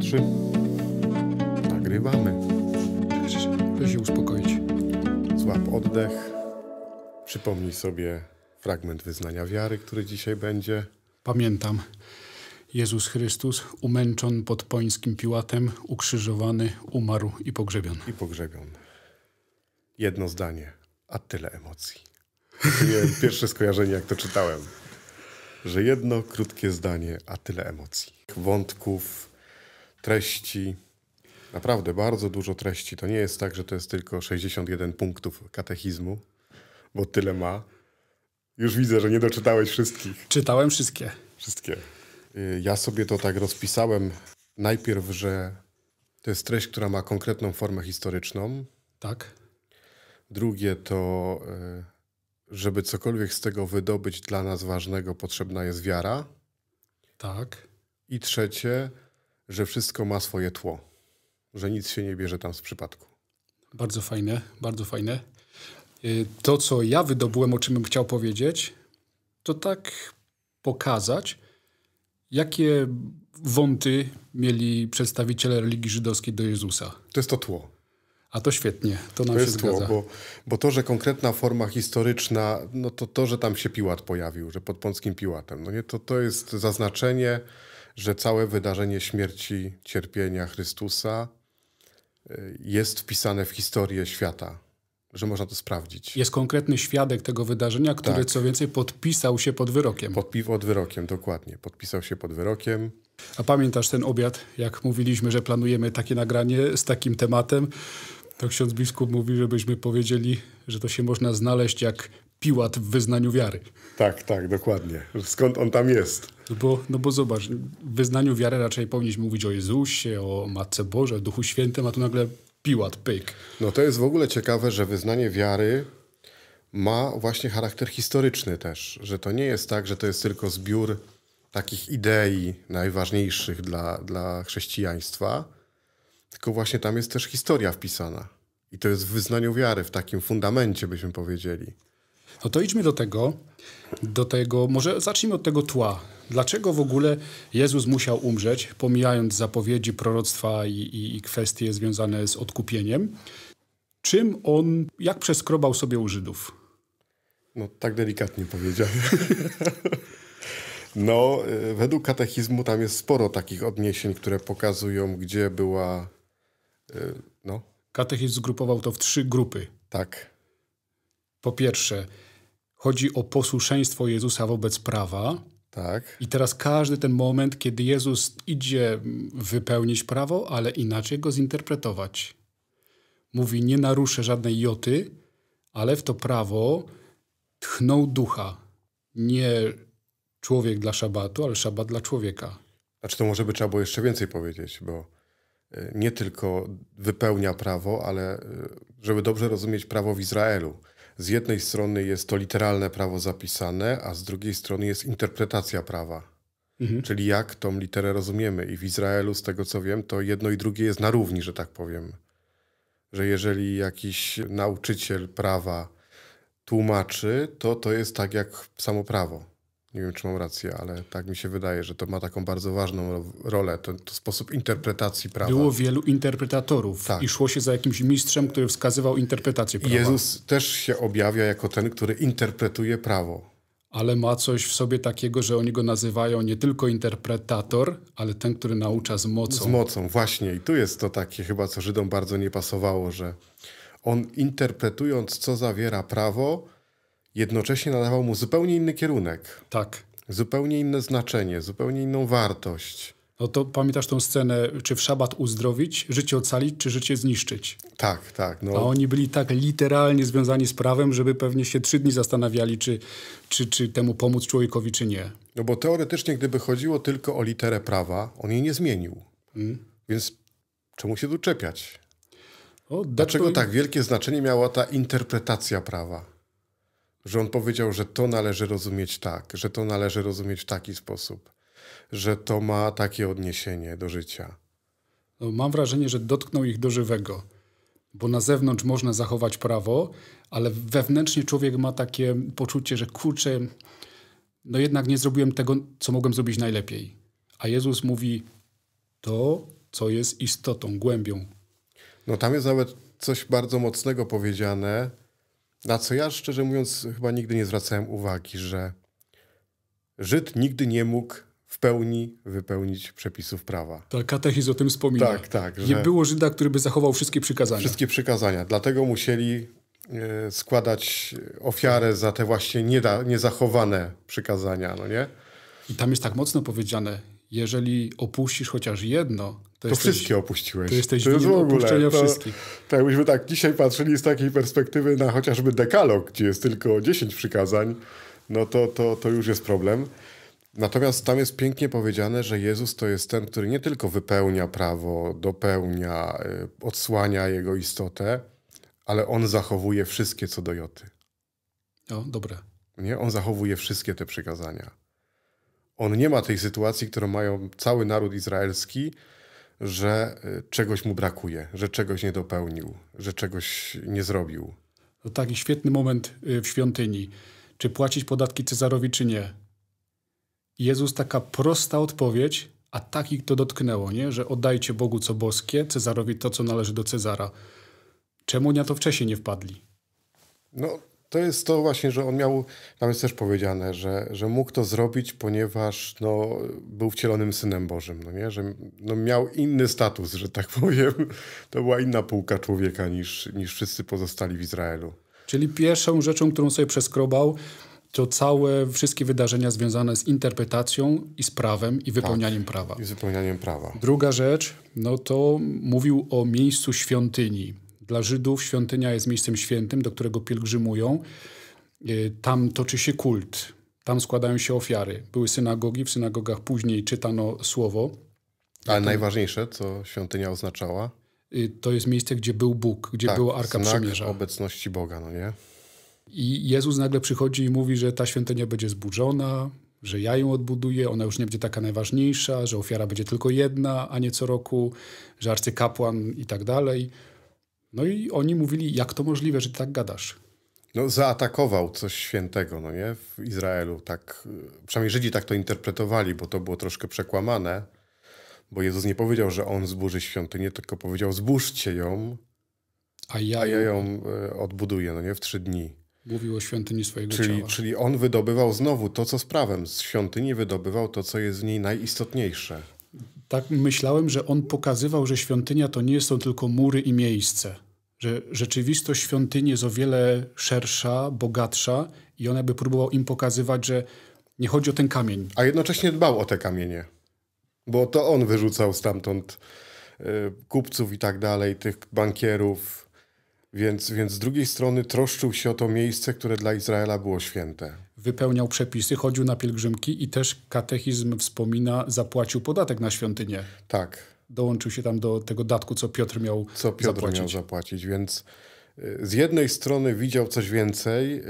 trzy. Nagrywamy. Proszę się uspokoić. Złap oddech. Przypomnij sobie fragment wyznania wiary, który dzisiaj będzie. Pamiętam. Jezus Chrystus, umęczon pod pońskim Piłatem, ukrzyżowany, umarł i pogrzebiony. I pogrzebiony. Jedno zdanie, a tyle emocji. pierwsze skojarzenie, jak to czytałem. Że jedno krótkie zdanie, a tyle emocji. Wątków, treści. Naprawdę bardzo dużo treści. To nie jest tak, że to jest tylko 61 punktów katechizmu, bo tyle ma. Już widzę, że nie doczytałeś wszystkich. Czytałem wszystkie. Wszystkie. Y, ja sobie to tak rozpisałem najpierw, że to jest treść, która ma konkretną formę historyczną. Tak. Drugie to, y, żeby cokolwiek z tego wydobyć dla nas ważnego, potrzebna jest wiara. Tak. I trzecie, że wszystko ma swoje tło, że nic się nie bierze tam z przypadku. Bardzo fajne, bardzo fajne. Y, to, co ja wydobyłem, o czym bym chciał powiedzieć, to tak pokazać, jakie wąty mieli przedstawiciele religii żydowskiej do Jezusa. To jest to tło. A to świetnie, to nam to jest się tło, bo, bo, to, że konkretna forma historyczna, no to to, że tam się Piłat pojawił, że pod Pąckim Piłatem, no nie, to, to jest zaznaczenie że całe wydarzenie śmierci, cierpienia Chrystusa e, jest wpisane w historię świata, że można to sprawdzić. Jest konkretny świadek tego wydarzenia, który tak. co więcej podpisał się pod wyrokiem. Pod, pod wyrokiem, dokładnie. Podpisał się pod wyrokiem. A pamiętasz ten obiad, jak mówiliśmy, że planujemy takie nagranie z takim tematem? To ksiądz biskup mówi, żebyśmy powiedzieli, że to się można znaleźć jak Piłat w wyznaniu wiary. Tak, tak, dokładnie. Skąd on tam jest? No bo, no bo zobacz, w wyznaniu wiary raczej powinniśmy mówić o Jezusie, o Matce Boże, o Duchu Świętym, a tu nagle Piłat, pyk. No to jest w ogóle ciekawe, że wyznanie wiary ma właśnie charakter historyczny też, że to nie jest tak, że to jest tylko zbiór takich idei najważniejszych dla, dla chrześcijaństwa, tylko właśnie tam jest też historia wpisana. I to jest w wyznaniu wiary, w takim fundamencie byśmy powiedzieli. No to idźmy do tego, do tego, może zacznijmy od tego tła. Dlaczego w ogóle Jezus musiał umrzeć, pomijając zapowiedzi proroctwa i, i, i kwestie związane z odkupieniem? Czym on, jak przeskrobał sobie u Żydów? No tak delikatnie powiedziałem. no, y, według katechizmu tam jest sporo takich odniesień, które pokazują, gdzie była... Y, no. Katechizm zgrupował to w trzy grupy. Tak po pierwsze, chodzi o posłuszeństwo Jezusa wobec prawa. Tak. I teraz każdy ten moment, kiedy Jezus idzie wypełnić prawo, ale inaczej go zinterpretować. Mówi, nie naruszę żadnej joty, ale w to prawo tchnął ducha. Nie człowiek dla szabatu, ale szabat dla człowieka. Znaczy to może by trzeba było jeszcze więcej powiedzieć, bo y, nie tylko wypełnia prawo, ale y, żeby dobrze rozumieć prawo w Izraelu – z jednej strony jest to literalne prawo zapisane, a z drugiej strony jest interpretacja prawa. Mhm. Czyli jak tą literę rozumiemy. I w Izraelu, z tego co wiem, to jedno i drugie jest na równi, że tak powiem. Że jeżeli jakiś nauczyciel prawa tłumaczy, to to jest tak jak samo prawo. Nie wiem, czy mam rację, ale tak mi się wydaje, że to ma taką bardzo ważną rolę. To, to sposób interpretacji prawa. Było wielu interpretatorów tak. i szło się za jakimś mistrzem, który wskazywał interpretację prawa. Jezus też się objawia jako ten, który interpretuje prawo. Ale ma coś w sobie takiego, że oni go nazywają nie tylko interpretator, ale ten, który naucza z mocą. Z mocą, właśnie. I tu jest to takie chyba, co Żydom bardzo nie pasowało, że on interpretując, co zawiera prawo, jednocześnie nadawał mu zupełnie inny kierunek. Tak. Zupełnie inne znaczenie, zupełnie inną wartość. No to pamiętasz tą scenę, czy w szabat uzdrowić, życie ocalić, czy życie zniszczyć? Tak, tak. No. A oni byli tak literalnie związani z prawem, żeby pewnie się trzy dni zastanawiali, czy, czy, czy temu pomóc człowiekowi, czy nie. No bo teoretycznie, gdyby chodziło tylko o literę prawa, on jej nie zmienił. Hmm. Więc czemu się tu czepiać? O, Dlaczego to... tak wielkie znaczenie miała ta interpretacja prawa? że on powiedział, że to należy rozumieć tak, że to należy rozumieć w taki sposób, że to ma takie odniesienie do życia. No, mam wrażenie, że dotknął ich do żywego, bo na zewnątrz można zachować prawo, ale wewnętrznie człowiek ma takie poczucie, że kurczę, no jednak nie zrobiłem tego, co mogłem zrobić najlepiej. A Jezus mówi to, co jest istotą, głębią. No tam jest nawet coś bardzo mocnego powiedziane, na co ja szczerze mówiąc chyba nigdy nie zwracałem uwagi, że Żyd nigdy nie mógł w pełni wypełnić przepisów prawa. Tak, katechizm o tym wspomina. Tak, tak. Nie było Żyda, który by zachował wszystkie przykazania. Wszystkie przykazania. Dlatego musieli e, składać ofiarę za te właśnie nieda, niezachowane przykazania, no nie? I tam jest tak mocno powiedziane, jeżeli opuścisz chociaż jedno, to, to jesteś, wszystkie opuściłeś. To jesteś to jest w ogóle, to, wszystkich. Tak, jakbyśmy tak dzisiaj patrzyli z takiej perspektywy na chociażby dekalog, gdzie jest tylko 10 przykazań, no to, to, to już jest problem. Natomiast tam jest pięknie powiedziane, że Jezus to jest ten, który nie tylko wypełnia prawo, dopełnia, y, odsłania jego istotę, ale on zachowuje wszystkie co do joty. O, dobre. Nie? On zachowuje wszystkie te przykazania on nie ma tej sytuacji, którą mają cały naród izraelski, że y, czegoś mu brakuje, że czegoś nie dopełnił, że czegoś nie zrobił. To taki świetny moment y, w świątyni. Czy płacić podatki Cezarowi, czy nie? Jezus, taka prosta odpowiedź, a tak ich to dotknęło, nie? że oddajcie Bogu co boskie, Cezarowi to, co należy do Cezara. Czemu nie to wcześniej nie wpadli? No, to jest to właśnie, że on miał, tam jest też powiedziane, że, że mógł to zrobić, ponieważ no, był wcielonym synem Bożym, no nie? że no, miał inny status, że tak powiem. To była inna półka człowieka niż, niż wszyscy pozostali w Izraelu. Czyli pierwszą rzeczą, którą sobie przeskrobał, to całe, wszystkie wydarzenia związane z interpretacją i z prawem i wypełnianiem tak, prawa. I wypełnianiem prawa. Druga rzecz, no to mówił o miejscu świątyni dla Żydów świątynia jest miejscem świętym, do którego pielgrzymują. E, tam toczy się kult, tam składają się ofiary. Były synagogi, w synagogach później czytano słowo. Ale najważniejsze, co świątynia oznaczała? Y, to jest miejsce, gdzie był Bóg, gdzie tak, była Arka znak Przymierza. obecności Boga, no nie? I Jezus nagle przychodzi i mówi, że ta świątynia będzie zburzona, że ja ją odbuduję, ona już nie będzie taka najważniejsza, że ofiara będzie tylko jedna, a nie co roku, że arcykapłan i tak dalej. No i oni mówili, jak to możliwe, że ty tak gadasz? No, zaatakował coś świętego, no nie? W Izraelu, tak, przynajmniej Żydzi tak to interpretowali, bo to było troszkę przekłamane, bo Jezus nie powiedział, że On zburzy świątynię, tylko powiedział, zburzcie ją, a ja, a ja ją e, odbuduję, no nie? W trzy dni. Mówił o świątyni swojego czyli, ciała. Czyli On wydobywał znowu to, co z prawem. Z świątyni wydobywał to, co jest w niej najistotniejsze. Tak myślałem, że on pokazywał, że świątynia to nie są tylko mury i miejsce, że rzeczywistość świątyni jest o wiele szersza, bogatsza i on by próbował im pokazywać, że nie chodzi o ten kamień. A jednocześnie dbał o te kamienie, bo to on wyrzucał stamtąd y, kupców i tak dalej, tych bankierów. Więc, więc z drugiej strony troszczył się o to miejsce, które dla Izraela było święte wypełniał przepisy, chodził na pielgrzymki i też katechizm wspomina, zapłacił podatek na świątynię. Tak. Dołączył się tam do tego datku, co Piotr miał zapłacić. Co Piotr zapłacić. miał zapłacić, więc y, z jednej strony widział coś więcej, y,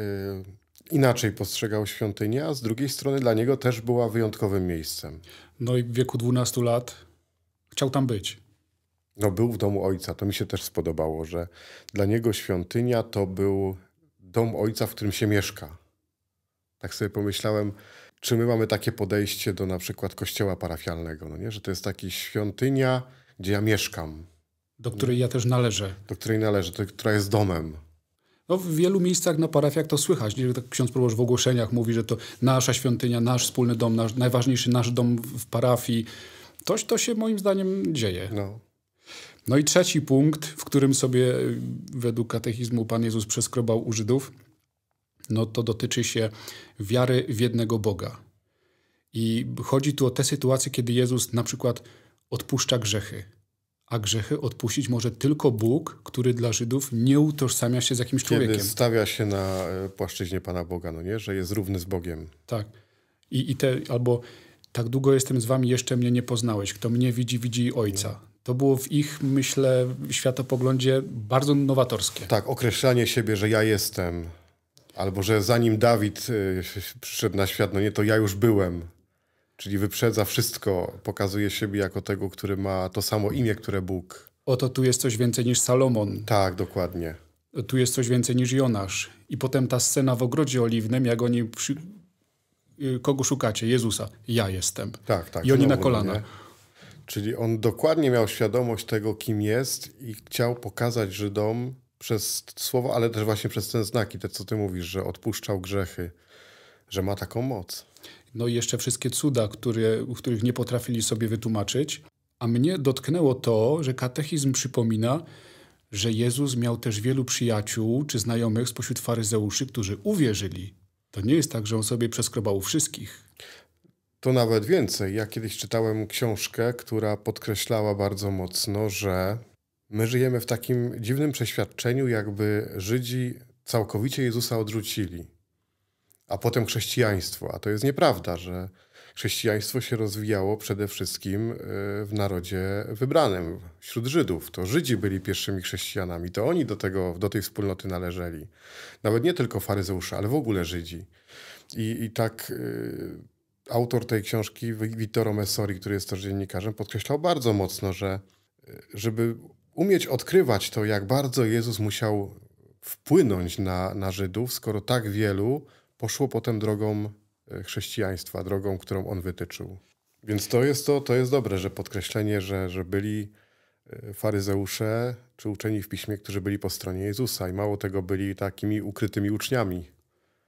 inaczej postrzegał świątynię, a z drugiej strony dla niego też była wyjątkowym miejscem. No i w wieku 12 lat chciał tam być. No był w domu ojca, to mi się też spodobało, że dla niego świątynia to był dom ojca, w którym się mieszka. Tak sobie pomyślałem, czy my mamy takie podejście do na przykład kościoła parafialnego, no nie? że to jest taka świątynia, gdzie ja mieszkam. Do której ja też należę. Do której należę, to, która jest domem. No, w wielu miejscach na parafiach to słychać. Tak ksiądz proboszcz w ogłoszeniach mówi, że to nasza świątynia, nasz wspólny dom, nasz, najważniejszy nasz dom w parafii. Toś to się moim zdaniem dzieje. No. no i trzeci punkt, w którym sobie y, według katechizmu Pan Jezus przeskrobał u Żydów – no to dotyczy się wiary w jednego Boga. I chodzi tu o te sytuacje, kiedy Jezus na przykład odpuszcza grzechy. A grzechy odpuścić może tylko Bóg, który dla Żydów nie utożsamia się z jakimś kiedy człowiekiem. stawia się na e, płaszczyźnie Pana Boga, no nie? Że jest równy z Bogiem. Tak. I, i te, albo tak długo jestem z wami, jeszcze mnie nie poznałeś. Kto mnie widzi, widzi Ojca. No. To było w ich, myślę, światopoglądzie bardzo nowatorskie. Tak, określanie siebie, że ja jestem, Albo że zanim Dawid y, przyszedł na świat, no nie, to ja już byłem. Czyli wyprzedza wszystko, pokazuje siebie jako tego, który ma to samo imię, które Bóg. Oto tu jest coś więcej niż Salomon. Tak, dokładnie. Tu jest coś więcej niż Jonasz. I potem ta scena w ogrodzie oliwnym, jak oni. Przy... Y, kogo szukacie? Jezusa. Ja jestem. Tak, tak. I oni na kolana. Nie? Czyli on dokładnie miał świadomość tego, kim jest i chciał pokazać Żydom, przez słowo, ale też właśnie przez ten znak i to, co ty mówisz, że odpuszczał grzechy, że ma taką moc. No i jeszcze wszystkie cuda, które, których nie potrafili sobie wytłumaczyć. A mnie dotknęło to, że katechizm przypomina, że Jezus miał też wielu przyjaciół czy znajomych spośród faryzeuszy, którzy uwierzyli. To nie jest tak, że on sobie przeskrobał wszystkich. To nawet więcej. Ja kiedyś czytałem książkę, która podkreślała bardzo mocno, że My żyjemy w takim dziwnym przeświadczeniu, jakby Żydzi całkowicie Jezusa odrzucili, a potem chrześcijaństwo. A to jest nieprawda, że chrześcijaństwo się rozwijało przede wszystkim e, w narodzie wybranym, wśród Żydów. To Żydzi byli pierwszymi chrześcijanami, to oni do, tego, do tej wspólnoty należeli. Nawet nie tylko faryzeusze, ale w ogóle Żydzi. I, i tak e, autor tej książki, Vittorio Messori, który jest też dziennikarzem, podkreślał bardzo mocno, że e, żeby umieć odkrywać to, jak bardzo Jezus musiał wpłynąć na, na Żydów, skoro tak wielu poszło potem drogą e, chrześcijaństwa, drogą, którą on wytyczył. Więc to jest, to, to jest dobre, że podkreślenie, że, że byli e, faryzeusze czy uczeni w piśmie, którzy byli po stronie Jezusa i mało tego byli takimi ukrytymi uczniami.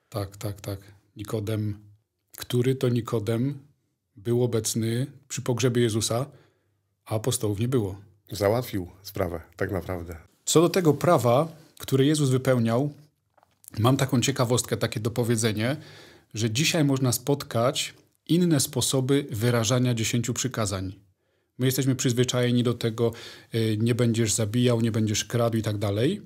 Tak, tak, tak. Nikodem, który to Nikodem był obecny przy pogrzebie Jezusa, a apostołów nie było załatwił sprawę, tak naprawdę. Co do tego prawa, które Jezus wypełniał, mam taką ciekawostkę, takie dopowiedzenie, że dzisiaj można spotkać inne sposoby wyrażania dziesięciu przykazań. My jesteśmy przyzwyczajeni do tego, y, nie będziesz zabijał, nie będziesz kradł i tak dalej.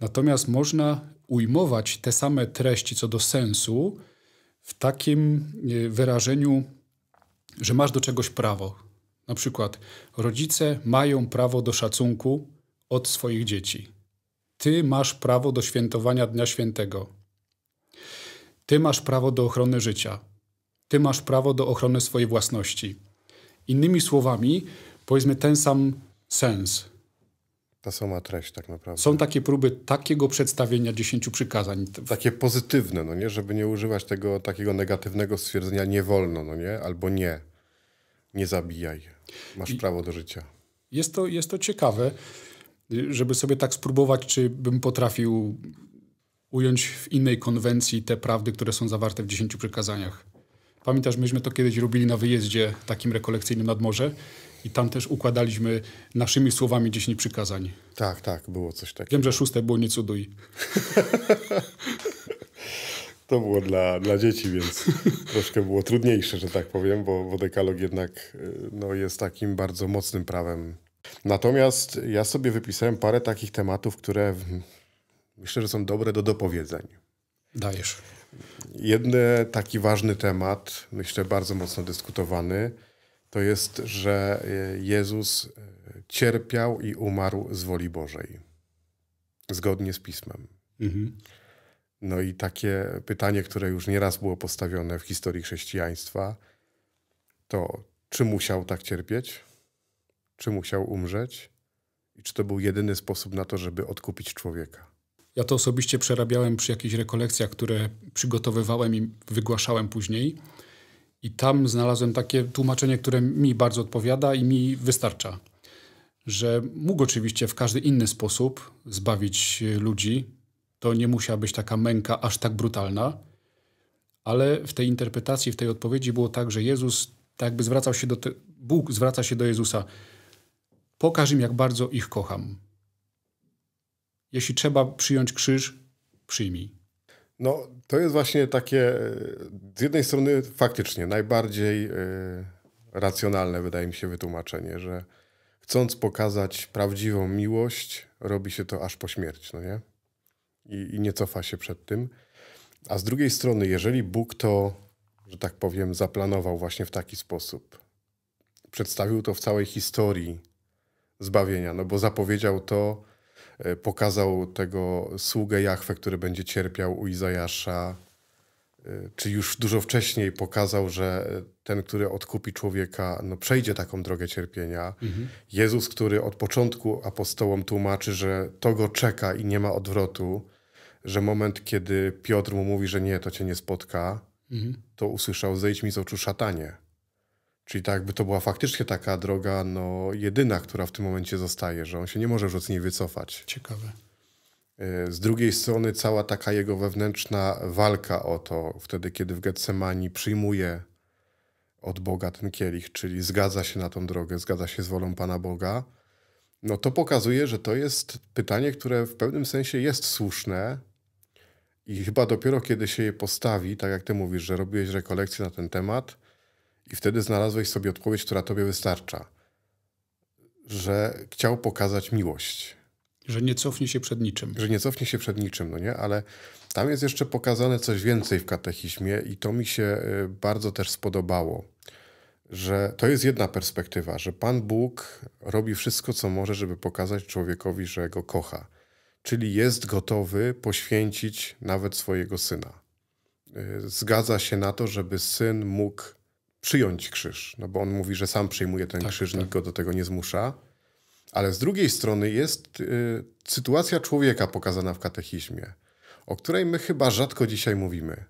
Natomiast można ujmować te same treści co do sensu w takim y, wyrażeniu, że masz do czegoś prawo, na przykład rodzice mają prawo do szacunku od swoich dzieci. Ty masz prawo do świętowania Dnia Świętego. Ty masz prawo do ochrony życia. Ty masz prawo do ochrony swojej własności. Innymi słowami, powiedzmy ten sam sens. Ta sama treść tak naprawdę. Są takie próby takiego przedstawienia dziesięciu przykazań. Takie pozytywne, no nie? Żeby nie używać tego takiego negatywnego stwierdzenia nie wolno, no nie? Albo nie nie zabijaj. Masz prawo do życia. Jest to, jest to ciekawe, żeby sobie tak spróbować, czy bym potrafił ująć w innej konwencji te prawdy, które są zawarte w dziesięciu przykazaniach. Pamiętasz, myśmy to kiedyś robili na wyjeździe takim rekolekcyjnym nad morze i tam też układaliśmy naszymi słowami dziesięć przykazań. Tak, tak, było coś takiego. Wiem, że szóste było nie cuduj. to było dla, dla dzieci, więc troszkę było trudniejsze, że tak powiem, bo, bo dekalog jednak y, no, jest takim bardzo mocnym prawem. Natomiast ja sobie wypisałem parę takich tematów, które myślę, że są dobre do dopowiedzeń. Dajesz. Jeden taki ważny temat, myślę bardzo mocno dyskutowany, to jest, że y, Jezus y, cierpiał i umarł z woli Bożej, zgodnie z Pismem. Mhm. No i takie pytanie, które już nieraz było postawione w historii chrześcijaństwa, to czy musiał tak cierpieć? Czy musiał umrzeć? I czy to był jedyny sposób na to, żeby odkupić człowieka? Ja to osobiście przerabiałem przy jakichś rekolekcjach, które przygotowywałem i wygłaszałem później. I tam znalazłem takie tłumaczenie, które mi bardzo odpowiada i mi wystarcza. Że mógł oczywiście w każdy inny sposób zbawić e, ludzi, to nie musiała być taka męka aż tak brutalna, ale w tej interpretacji, w tej odpowiedzi było tak, że Jezus tak jakby zwracał się do... Te... Bóg zwraca się do Jezusa. Pokaż im, jak bardzo ich kocham. Jeśli trzeba przyjąć krzyż, przyjmij. No, to jest właśnie takie, z jednej strony faktycznie najbardziej e, racjonalne wydaje mi się wytłumaczenie, że chcąc pokazać prawdziwą miłość, robi się to aż po śmierć, no nie? i, i nie cofa się przed tym. A z drugiej strony, jeżeli Bóg to, że tak powiem, zaplanował właśnie w taki sposób, przedstawił to w całej historii zbawienia, no bo zapowiedział to, e, pokazał tego sługę Jachwę, który będzie cierpiał u Izajasza, e, czy już dużo wcześniej pokazał, że ten, który odkupi człowieka, no przejdzie taką drogę cierpienia. Mhm. Jezus, który od początku apostołom tłumaczy, że to go czeka i nie ma odwrotu, że moment, kiedy Piotr mu mówi, że nie, to cię nie spotka, mhm. to usłyszał, zejdź mi z oczu szatanie. Czyli tak by to była faktycznie taka droga, no jedyna, która w tym momencie zostaje, że on się nie może już od niej wycofać. Ciekawe. E, z drugiej strony cała taka jego wewnętrzna walka o to, wtedy kiedy w Getsemani przyjmuje od Boga ten kielich, czyli zgadza się na tą drogę, zgadza się z wolą Pana Boga, no to pokazuje, że to jest pytanie, które w pewnym sensie jest słuszne, i chyba dopiero kiedy się je postawi, tak jak ty mówisz, że robiłeś rekolekcję na ten temat i wtedy znalazłeś sobie odpowiedź, która tobie wystarcza. Że chciał pokazać miłość. Że nie cofnie się przed niczym. Że nie cofnie się przed niczym, no nie? Ale tam jest jeszcze pokazane coś więcej w katechizmie i to mi się e, bardzo też spodobało. Że to jest jedna perspektywa, że Pan Bóg robi wszystko, co może, żeby pokazać człowiekowi, że go kocha czyli jest gotowy poświęcić nawet swojego syna. E, zgadza się na to, żeby syn mógł przyjąć krzyż, no bo on mówi, że sam przyjmuje ten tak, krzyż, tak. nikt go do tego nie zmusza. Ale z drugiej strony jest y, sytuacja człowieka pokazana w katechizmie, o której my chyba rzadko dzisiaj mówimy.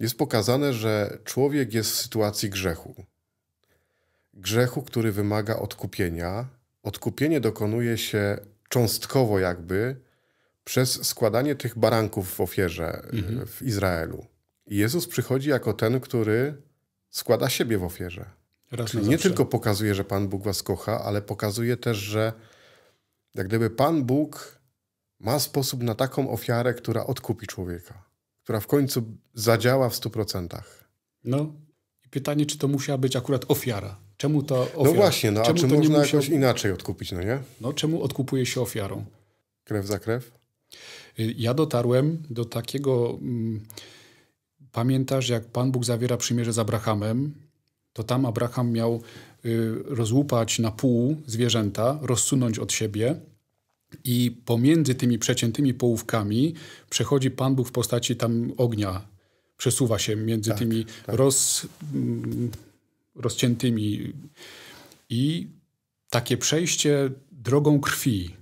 Jest pokazane, że człowiek jest w sytuacji grzechu. Grzechu, który wymaga odkupienia. Odkupienie dokonuje się cząstkowo jakby przez składanie tych baranków w ofierze e, mhm. w Izraelu. I Jezus przychodzi jako ten, który składa siebie w ofierze. Raz Czyli nie zawsze. tylko pokazuje, że Pan Bóg was kocha, ale pokazuje też, że jak gdyby Pan Bóg ma sposób na taką ofiarę, która odkupi człowieka, która w końcu zadziała w 100%. No i pytanie, czy to musiała być akurat ofiara? Czemu to ofiara? No właśnie, no, a czy to można jakoś inaczej odkupić, no nie? No czemu odkupuje się ofiarą? Krew za krew? Y, ja dotarłem do takiego... Mm, pamiętasz, jak Pan Bóg zawiera przymierze z Abrahamem, to tam Abraham miał y, rozłupać na pół zwierzęta, rozsunąć od siebie i pomiędzy tymi przeciętymi połówkami przechodzi Pan Bóg w postaci tam ognia. Przesuwa się między tak, tymi tak. roz... Mm, rozciętymi. I takie przejście drogą krwi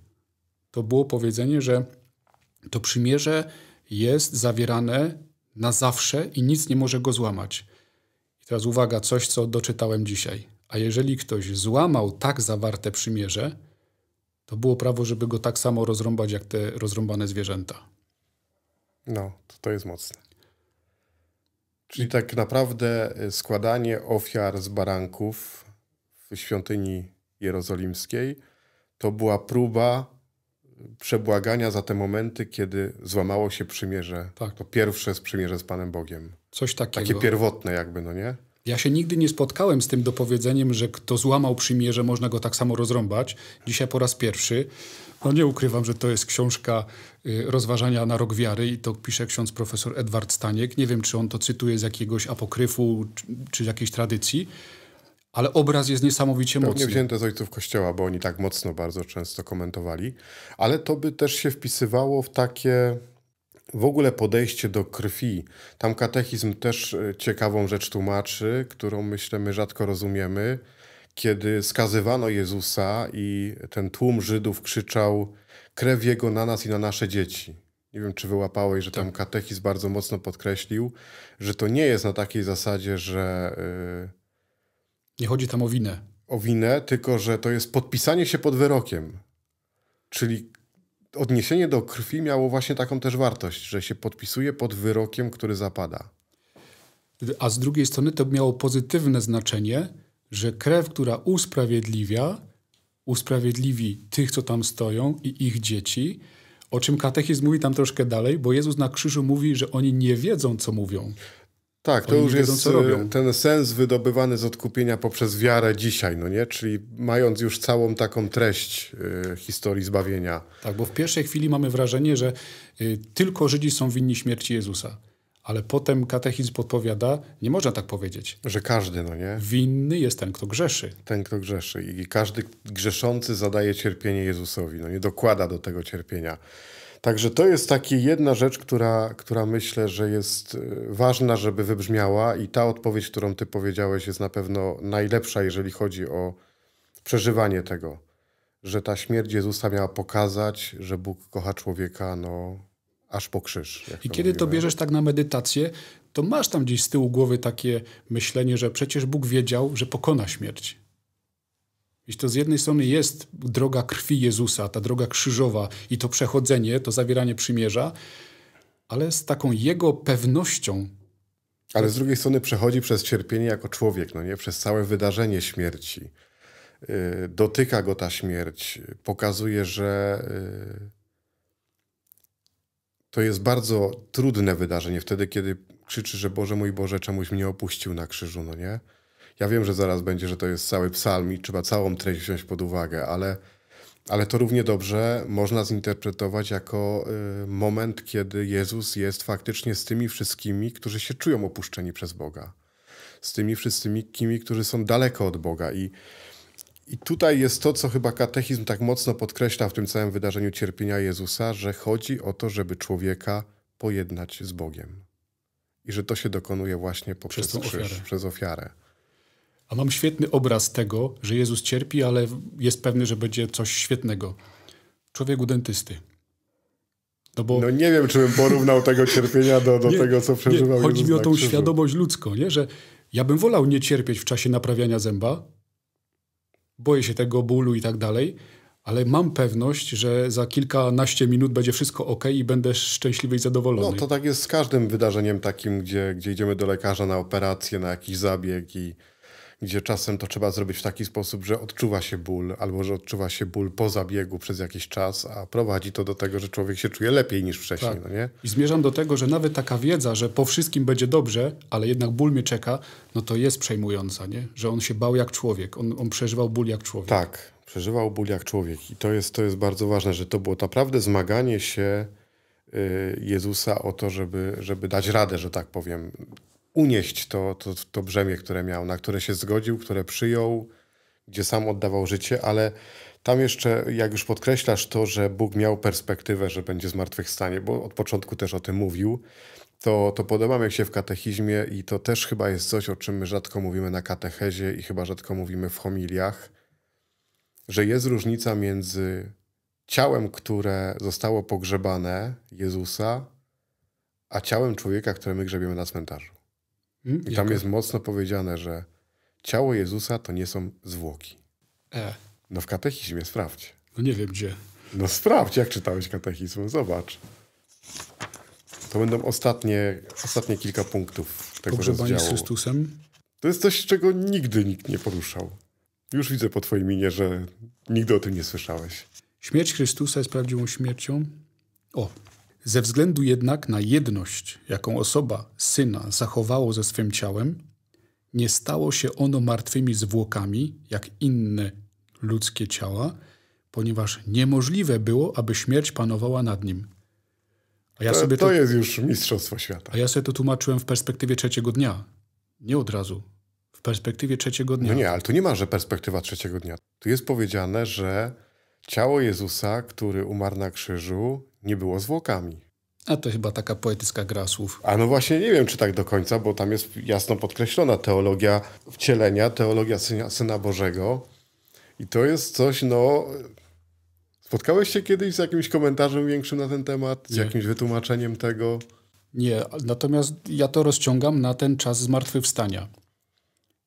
to było powiedzenie, że to przymierze jest zawierane na zawsze i nic nie może go złamać. I teraz uwaga, coś, co doczytałem dzisiaj. A jeżeli ktoś złamał tak zawarte przymierze, to było prawo, żeby go tak samo rozrąbać, jak te rozrąbane zwierzęta. No, to, to jest mocne. Czyli tak naprawdę y, składanie ofiar z baranków w świątyni jerozolimskiej to była próba y, przebłagania za te momenty, kiedy złamało się przymierze. Tak. To pierwsze z przymierze z Panem Bogiem. Coś takiego. Takie pierwotne jakby, no nie? Ja się nigdy nie spotkałem z tym dopowiedzeniem, że kto złamał przymierze, można go tak samo rozrąbać. Dzisiaj po raz pierwszy. No nie ukrywam, że to jest książka y, rozważania na rok wiary i to pisze ksiądz profesor Edward Staniek. Nie wiem, czy on to cytuje z jakiegoś apokryfu, czy z jakiejś tradycji, ale obraz jest niesamowicie Pewnie mocny. wzięte z ojców kościoła, bo oni tak mocno bardzo często komentowali, ale to by też się wpisywało w takie w ogóle podejście do krwi. Tam katechizm też e, ciekawą rzecz tłumaczy, którą myślę my rzadko rozumiemy. Kiedy skazywano Jezusa i ten tłum Żydów krzyczał krew Jego na nas i na nasze dzieci. Nie wiem, czy wyłapałeś, że tam tak. katechizm bardzo mocno podkreślił, że to nie jest na takiej zasadzie, że... E, nie chodzi tam o winę. O winę, tylko że to jest podpisanie się pod wyrokiem. Czyli odniesienie do krwi miało właśnie taką też wartość, że się podpisuje pod wyrokiem, który zapada. A z drugiej strony to miało pozytywne znaczenie, że krew, która usprawiedliwia, usprawiedliwi tych, co tam stoją i ich dzieci, o czym katechizm mówi tam troszkę dalej, bo Jezus na krzyżu mówi, że oni nie wiedzą, co mówią. Tak, to już już wiedzą, robią. E, ten sens wydobywany z odkupienia poprzez wiarę dzisiaj, no nie? Czyli mając już całą taką treść y, historii zbawienia. Tak, bo w pierwszej chwili mamy wrażenie, że y, tylko Żydzi są winni śmierci Jezusa ale potem katechizm podpowiada, nie można tak powiedzieć. Że każdy, no nie? Winny jest ten, kto grzeszy. Ten, kto grzeszy. I każdy grzeszący zadaje cierpienie Jezusowi, no nie dokłada do tego cierpienia. Także to jest taka jedna rzecz, która, która myślę, że jest y, ważna, żeby wybrzmiała i ta odpowiedź, którą ty powiedziałeś jest na pewno najlepsza, jeżeli chodzi o przeżywanie tego, że ta śmierć Jezusa miała pokazać, że Bóg kocha człowieka, no aż po krzyż. I to kiedy to bierzesz tak na medytację, to masz tam gdzieś z tyłu głowy takie myślenie, że przecież Bóg wiedział, że pokona śmierć. I to z jednej strony jest droga krwi Jezusa, ta droga krzyżowa i to przechodzenie, to zawieranie przymierza, ale z taką jego pewnością. Ale z drugiej strony przechodzi przez cierpienie jako człowiek, no nie? Przez całe wydarzenie śmierci. Y, dotyka go ta śmierć, pokazuje, że y, to jest bardzo trudne wydarzenie wtedy, kiedy krzyczy, że Boże mój Boże, czemuś mnie opuścił na krzyżu, no nie? Ja wiem, że zaraz będzie, że to jest cały psalm i trzeba całą treść wziąć pod uwagę, ale, ale to równie dobrze można zinterpretować jako y, moment, kiedy Jezus jest faktycznie z tymi wszystkimi, którzy się czują opuszczeni przez Boga. Z tymi wszystkimi, kimi, którzy są daleko od Boga i i tutaj jest to, co chyba katechizm tak mocno podkreśla w tym całym wydarzeniu cierpienia Jezusa, że chodzi o to, żeby człowieka pojednać z Bogiem. I że to się dokonuje właśnie poprzez przez krzyż, ofiarę. przez ofiarę. A mam świetny obraz tego, że Jezus cierpi, ale jest pewny, że będzie coś świetnego. Człowiek u dentysty. No, bo... no nie wiem, czy bym porównał tego cierpienia do, do nie, tego, co przeżywał nie, Chodzi Jezus mi o tą krzyżu. świadomość ludzką, nie? że ja bym wolał nie cierpieć w czasie naprawiania zęba, boję się tego bólu i tak dalej, ale mam pewność, że za kilkanaście minut będzie wszystko ok i będę szczęśliwy i zadowolony. No to tak jest z każdym wydarzeniem takim, gdzie, gdzie idziemy do lekarza na operację, na jakiś zabieg i gdzie czasem to trzeba zrobić w taki sposób, że odczuwa się ból, albo że odczuwa się ból po zabiegu przez jakiś czas, a prowadzi to do tego, że człowiek się czuje lepiej niż wcześniej. Tak. No nie? I zmierzam do tego, że nawet taka wiedza, że po wszystkim będzie dobrze, ale jednak ból mnie czeka, no to jest przejmująca, nie? że on się bał jak człowiek, on, on przeżywał ból jak człowiek. Tak, przeżywał ból jak człowiek. I to jest, to jest bardzo ważne, że to było naprawdę zmaganie się. Y, Jezusa o to, żeby, żeby dać radę, że tak powiem, unieść to, to, to brzemię, które miał, na które się zgodził, które przyjął, gdzie sam oddawał życie, ale tam jeszcze, jak już podkreślasz to, że Bóg miał perspektywę, że będzie zmartwychwstanie, bo od początku też o tym mówił, to, to podoba mi się w katechizmie i to też chyba jest coś, o czym my rzadko mówimy na katechezie i chyba rzadko mówimy w homiliach, że jest różnica między ciałem, które zostało pogrzebane Jezusa, a ciałem człowieka, które my grzebiemy na cmentarzu. Hmm? I tam jest mocno powiedziane, że ciało Jezusa to nie są zwłoki. E. No w katechizmie sprawdź. No nie wiem gdzie. No sprawdź, jak czytałeś katechizm, zobacz. To będą ostatnie, ostatnie kilka punktów tego Pogrzebanie rozdziału. z Chrystusem. To jest coś, czego nigdy nikt nie poruszał. Już widzę po twoim minie, że nigdy o tym nie słyszałeś. Śmierć Chrystusa jest prawdziwą śmiercią. O, ze względu jednak na jedność, jaką osoba syna zachowało ze swym ciałem, nie stało się ono martwymi zwłokami, jak inne ludzkie ciała, ponieważ niemożliwe było, aby śmierć panowała nad nim. A ja to, sobie to, to jest już mistrzostwo świata. A ja sobie to tłumaczyłem w perspektywie trzeciego dnia. Nie od razu. W perspektywie trzeciego dnia. No nie, ale tu nie ma, że perspektywa trzeciego dnia. Tu jest powiedziane, że ciało Jezusa, który umarł na krzyżu, nie było zwłokami. A to chyba taka poetycka gra słów. A no właśnie nie wiem, czy tak do końca, bo tam jest jasno podkreślona teologia wcielenia, teologia Syna, Syna Bożego. I to jest coś, no... Spotkałeś się kiedyś z jakimś komentarzem większym na ten temat? Z nie. jakimś wytłumaczeniem tego? Nie, natomiast ja to rozciągam na ten czas zmartwychwstania.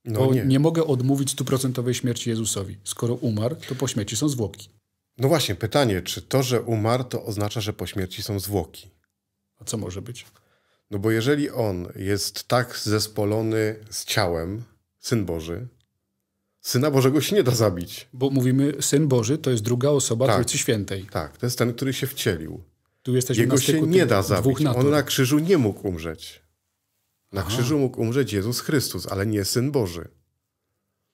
No bo nie. nie mogę odmówić stuprocentowej śmierci Jezusowi. Skoro umarł, to po śmierci są zwłoki. No właśnie, pytanie, czy to, że umarł, to oznacza, że po śmierci są zwłoki? A co może być? No bo jeżeli on jest tak zespolony z ciałem, syn Boży, syna Bożego się nie da zabić. Bo mówimy, syn Boży to jest druga osoba tak, Trójcy Świętej. Tak, to jest ten, który się wcielił. Tu jesteśmy Jego się nie da zabić. On na krzyżu nie mógł umrzeć. Na Aha. krzyżu mógł umrzeć Jezus Chrystus, ale nie syn Boży.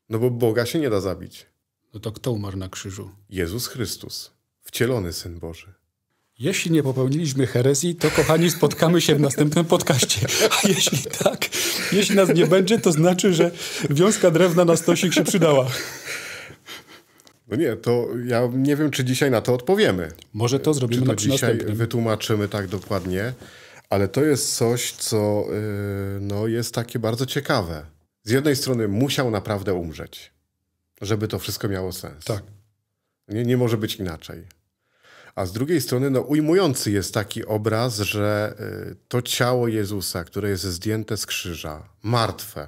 No bo Boga się nie da zabić. No to kto umarł na krzyżu? Jezus Chrystus, wcielony Syn Boży. Jeśli nie popełniliśmy herezji, to kochani, spotkamy się w następnym podcaście. A jeśli tak, jeśli nas nie będzie, to znaczy, że wiązka drewna na stosik się przydała. No nie, to ja nie wiem, czy dzisiaj na to odpowiemy. Może to zrobimy czy to na dzisiaj następnym. wytłumaczymy tak dokładnie, ale to jest coś, co yy, no, jest takie bardzo ciekawe. Z jednej strony musiał naprawdę umrzeć żeby to wszystko miało sens. Tak. Nie, nie może być inaczej. A z drugiej strony, no, ujmujący jest taki obraz, że y, to ciało Jezusa, które jest zdjęte z krzyża, martwe.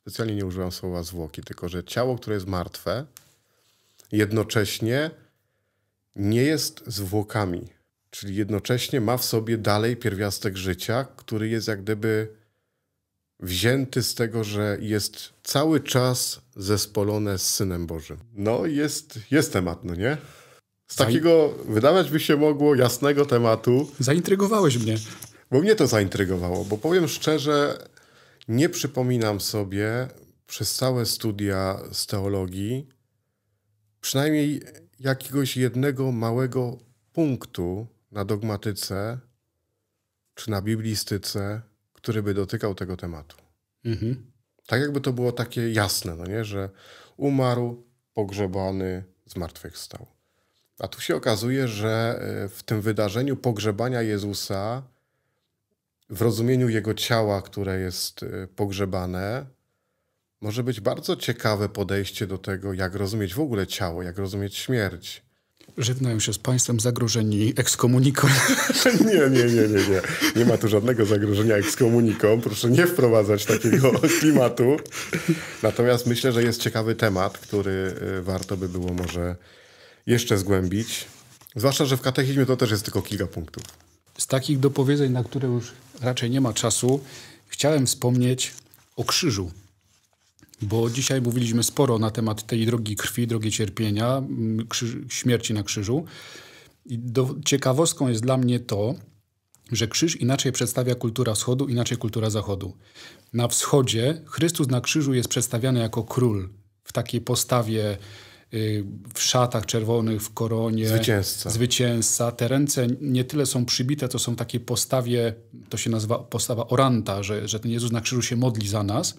Specjalnie nie używam słowa zwłoki, tylko że ciało, które jest martwe, jednocześnie nie jest zwłokami. Czyli jednocześnie ma w sobie dalej pierwiastek życia, który jest jak gdyby wzięty z tego, że jest cały czas zespolone z Synem Bożym. No, jest, jest temat, no nie? Z takiego, wydawać by się mogło, jasnego tematu. Zaintrygowałeś mnie. Bo mnie to zaintrygowało, bo powiem szczerze, nie przypominam sobie przez całe studia z teologii przynajmniej jakiegoś jednego małego punktu na dogmatyce, czy na biblistyce, który by dotykał tego tematu. Mhm. Tak jakby to było takie jasne, no nie? że umarł, pogrzebany, zmartwychwstał. A tu się okazuje, że e, w tym wydarzeniu pogrzebania Jezusa, w rozumieniu jego ciała, które jest e, pogrzebane, może być bardzo ciekawe podejście do tego, jak rozumieć w ogóle ciało, jak rozumieć śmierć, Żegnają się z państwem zagrożeni ekskomuniką. nie, nie, nie, nie, nie. Nie ma tu żadnego zagrożenia ekskomuniką. Proszę nie wprowadzać takiego klimatu. Natomiast myślę, że jest ciekawy temat, który y, warto by było może jeszcze zgłębić. Zwłaszcza, że w katechizmie to też jest tylko kilka punktów. Z takich dopowiedzeń, na które już raczej nie ma czasu, chciałem wspomnieć o krzyżu. Bo dzisiaj mówiliśmy sporo na temat tej drogi krwi, drogi cierpienia, śmierci na krzyżu. I do, ciekawostką jest dla mnie to, że krzyż inaczej przedstawia kultura wschodu, inaczej kultura zachodu. Na wschodzie Chrystus na krzyżu jest przedstawiany jako król w takiej postawie y, w szatach czerwonych, w koronie. Zwycięzca. Zwycięzca. Te ręce nie tyle są przybite, to są takie postawie, to się nazywa postawa oranta, że, że ten Jezus na krzyżu się modli za nas.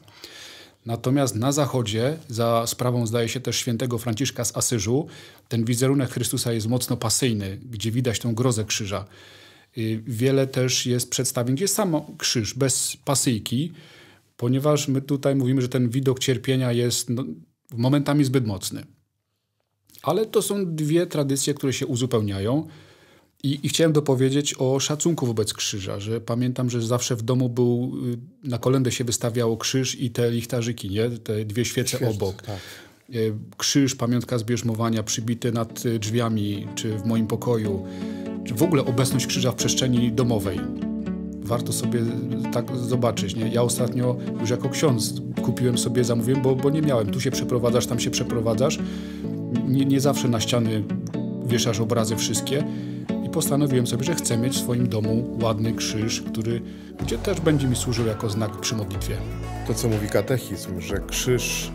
Natomiast na zachodzie, za sprawą zdaje się też świętego Franciszka z Asyżu, ten wizerunek Chrystusa jest mocno pasyjny, gdzie widać tą grozę krzyża. Y, wiele też jest przedstawień, gdzie jest sam krzyż, bez pasyjki, ponieważ my tutaj mówimy, że ten widok cierpienia jest no, momentami zbyt mocny. Ale to są dwie tradycje, które się uzupełniają. I, I, chciałem dopowiedzieć o szacunku wobec krzyża, że pamiętam, że zawsze w domu był, y, na kolędę się wystawiało krzyż i te lichtarzyki, nie? te dwie świece obok. Tak. Y, krzyż, pamiątka z przybity nad y, drzwiami czy w moim pokoju, czy w ogóle obecność krzyża w przestrzeni domowej. Warto sobie tak zobaczyć. Nie? Ja ostatnio już jako ksiądz kupiłem sobie, zamówiłem, bo, bo nie miałem. Tu się przeprowadzasz, tam się przeprowadzasz. Nie, nie zawsze na ściany wieszasz obrazy wszystkie postanowiłem sobie, że chcę mieć w swoim domu ładny krzyż, który gdzie też będzie mi służył jako znak przy modlitwie. To, co mówi katechizm, że krzyż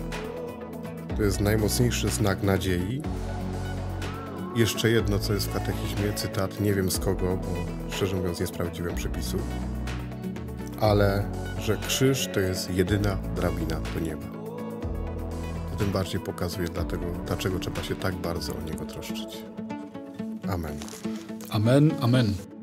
to jest najmocniejszy znak nadziei. Jeszcze jedno, co jest w katechizmie, cytat, nie wiem z kogo, bo szczerze mówiąc nie sprawdziłem przepisu, ale że krzyż to jest jedyna drabina do nieba tym bardziej pokazuje, dlatego, dlaczego trzeba się tak bardzo o niego troszczyć. Amen. Amen, Amen.